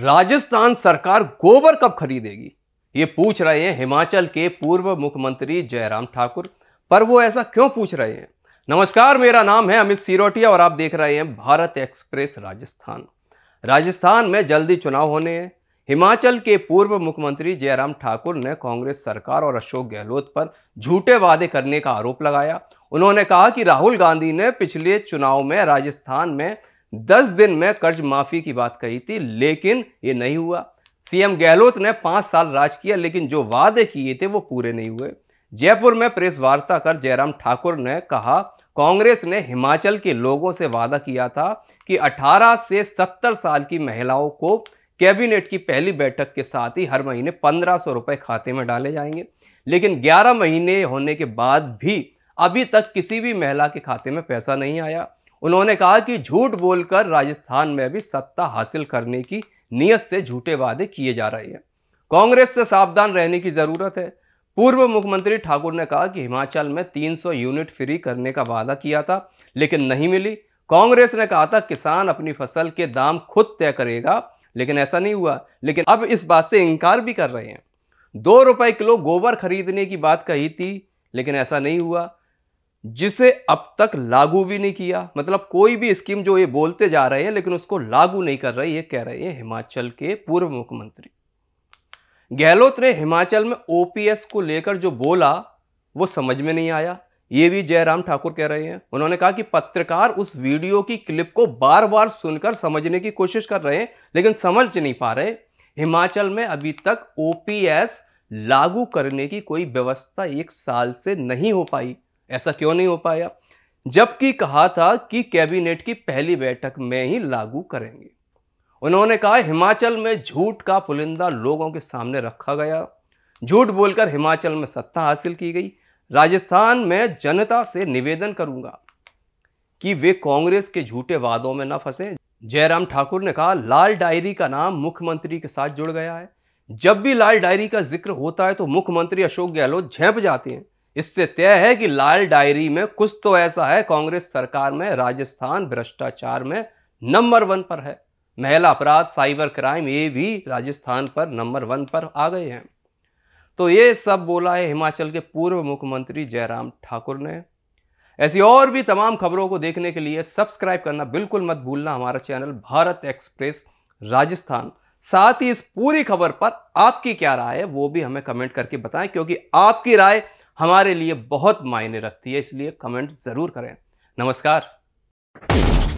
राजस्थान सरकार गोबर कब खरीदेगी ये पूछ रहे हैं हिमाचल के पूर्व मुख्यमंत्री जयराम ठाकुर पर वो ऐसा क्यों पूछ रहे हैं नमस्कार मेरा नाम है अमित सिरोटिया और आप देख रहे हैं भारत एक्सप्रेस राजस्थान राजस्थान में जल्दी चुनाव होने हैं हिमाचल के पूर्व मुख्यमंत्री जयराम ठाकुर ने कांग्रेस सरकार और अशोक गहलोत पर झूठे वादे करने का आरोप लगाया उन्होंने कहा कि राहुल गांधी ने पिछले चुनाव में राजस्थान में दस दिन में कर्ज माफी की बात कही थी लेकिन ये नहीं हुआ सीएम गहलोत ने पांच साल राज किया लेकिन जो वादे किए थे वो पूरे नहीं हुए जयपुर में प्रेस वार्ता कर जयराम ठाकुर ने कहा कांग्रेस ने हिमाचल के लोगों से वादा किया था कि 18 से 70 साल की महिलाओं को कैबिनेट की पहली बैठक के साथ ही हर महीने पंद्रह सौ रुपए खाते में डाले जाएंगे लेकिन 11 महीने होने के बाद भी अभी तक किसी भी महिला के खाते में पैसा नहीं आया उन्होंने कहा कि झूठ बोलकर राजस्थान में भी सत्ता हासिल करने की नीयत से झूठे वादे किए जा रहे हैं कांग्रेस से सावधान रहने की ज़रूरत है पूर्व मुख्यमंत्री ठाकुर ने कहा कि हिमाचल में 300 यूनिट फ्री करने का वादा किया था लेकिन नहीं मिली कांग्रेस ने कहा था किसान अपनी फसल के दाम खुद तय करेगा लेकिन ऐसा नहीं हुआ लेकिन अब इस बात से इनकार भी कर रहे हैं दो रुपए किलो गोबर खरीदने की बात कही थी लेकिन ऐसा नहीं हुआ जिसे अब तक लागू भी नहीं किया मतलब कोई भी स्कीम जो ये बोलते जा रहे हैं लेकिन उसको लागू नहीं कर रहे ये कह रहे हैं हिमाचल के पूर्व मुख्यमंत्री गहलोत ने हिमाचल में ओपीएस को लेकर जो बोला वो समझ में नहीं आया ये भी जयराम ठाकुर कह रहे हैं उन्होंने कहा कि पत्रकार उस वीडियो की क्लिप को बार बार सुनकर समझने की कोशिश कर रहे हैं लेकिन समझ नहीं पा रहे हिमाचल में अभी तक ओपीएस लागू करने की कोई व्यवस्था एक साल से नहीं हो पाई ऐसा क्यों नहीं हो पाया जबकि कहा था कि कैबिनेट की पहली बैठक में ही लागू करेंगे उन्होंने कहा हिमाचल में झूठ का पुलिंदा लोगों के सामने रखा गया झूठ बोलकर हिमाचल में सत्ता हासिल की गई राजस्थान में जनता से निवेदन करूंगा कि वे कांग्रेस के झूठे वादों में न फंसे जयराम ठाकुर ने कहा लाल डायरी का नाम मुख्यमंत्री के साथ जुड़ गया है जब भी लाल डायरी का जिक्र होता है तो मुख्यमंत्री अशोक गहलोत झेप जाते हैं इससे तय है कि लाल डायरी में कुछ तो ऐसा है कांग्रेस सरकार में राजस्थान भ्रष्टाचार में नंबर वन पर है महिला अपराध साइबर क्राइम ये भी राजस्थान पर नंबर वन पर आ गए हैं तो ये सब बोला है हिमाचल के पूर्व मुख्यमंत्री जयराम ठाकुर ने ऐसी और भी तमाम खबरों को देखने के लिए सब्सक्राइब करना बिल्कुल मत भूलना हमारा चैनल भारत एक्सप्रेस राजस्थान साथ ही इस पूरी खबर पर आपकी क्या राय है वो भी हमें कमेंट करके बताएं क्योंकि आपकी राय हमारे लिए बहुत मायने रखती है इसलिए कमेंट ज़रूर करें नमस्कार